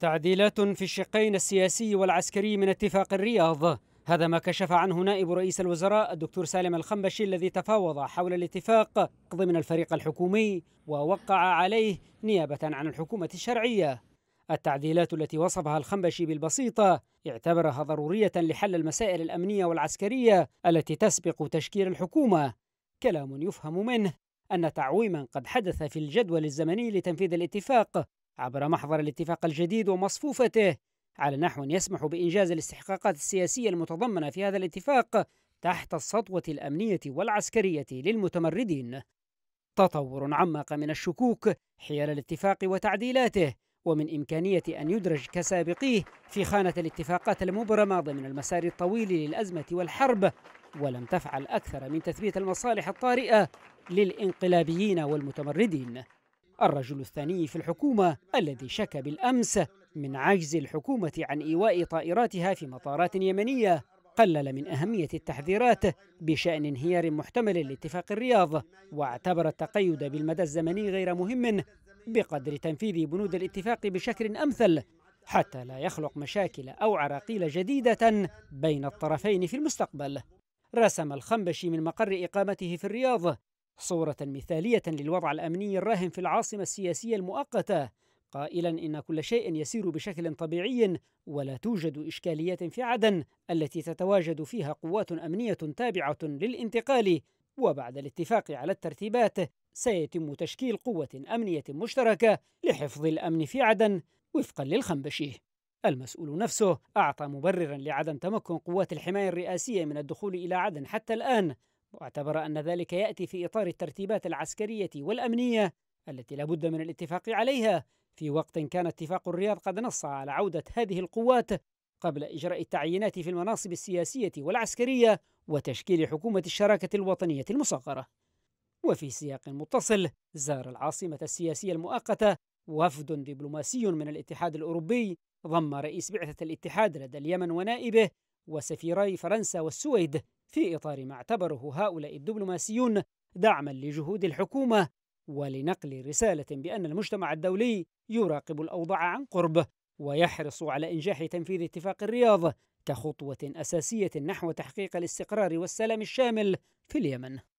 تعديلات في الشقين السياسي والعسكري من اتفاق الرياض هذا ما كشف عنه نائب رئيس الوزراء الدكتور سالم الخنبشي الذي تفاوض حول الاتفاق ضمن الفريق الحكومي ووقع عليه نيابة عن الحكومة الشرعية التعديلات التي وصفها الخنبشي بالبسيطة اعتبرها ضرورية لحل المسائل الأمنية والعسكرية التي تسبق تشكيل الحكومة كلام يفهم منه أن تعويما قد حدث في الجدول الزمني لتنفيذ الاتفاق عبر محضر الاتفاق الجديد ومصفوفته على نحو يسمح بإنجاز الاستحقاقات السياسية المتضمنة في هذا الاتفاق تحت السطوة الأمنية والعسكرية للمتمردين تطور عمق من الشكوك حيال الاتفاق وتعديلاته ومن إمكانية أن يدرج كسابقيه في خانة الاتفاقات المبرمة ضمن المسار الطويل للأزمة والحرب ولم تفعل أكثر من تثبيت المصالح الطارئة للإنقلابيين والمتمردين الرجل الثاني في الحكومة الذي شكى بالأمس من عجز الحكومة عن إيواء طائراتها في مطارات يمنية قلل من أهمية التحذيرات بشأن انهيار محتمل لاتفاق الرياض واعتبر التقيد بالمدى الزمني غير مهم بقدر تنفيذ بنود الاتفاق بشكل أمثل حتى لا يخلق مشاكل أو عراقيل جديدة بين الطرفين في المستقبل رسم الخنبشي من مقر إقامته في الرياض صورة مثالية للوضع الأمني الراهن في العاصمة السياسية المؤقتة قائلا إن كل شيء يسير بشكل طبيعي ولا توجد إشكاليات في عدن التي تتواجد فيها قوات أمنية تابعة للانتقال وبعد الاتفاق على الترتيبات سيتم تشكيل قوة أمنية مشتركة لحفظ الأمن في عدن وفقا للخنبشي المسؤول نفسه أعطى مبررا لعدم تمكن قوات الحماية الرئاسية من الدخول إلى عدن حتى الآن واعتبر أن ذلك يأتي في إطار الترتيبات العسكرية والأمنية التي لا بد من الاتفاق عليها في وقت كان اتفاق الرياض قد نص على عودة هذه القوات قبل إجراء التعيينات في المناصب السياسية والعسكرية وتشكيل حكومة الشراكة الوطنية المصغرة. وفي سياق متصل زار العاصمة السياسية المؤقتة وفد دبلوماسي من الاتحاد الأوروبي ضم رئيس بعثة الاتحاد لدى اليمن ونائبه وسفيري فرنسا والسويد في إطار ما اعتبره هؤلاء الدبلوماسيون دعما لجهود الحكومة ولنقل رسالة بأن المجتمع الدولي يراقب الأوضاع عن قرب ويحرص على إنجاح تنفيذ اتفاق الرياض كخطوة أساسية نحو تحقيق الاستقرار والسلام الشامل في اليمن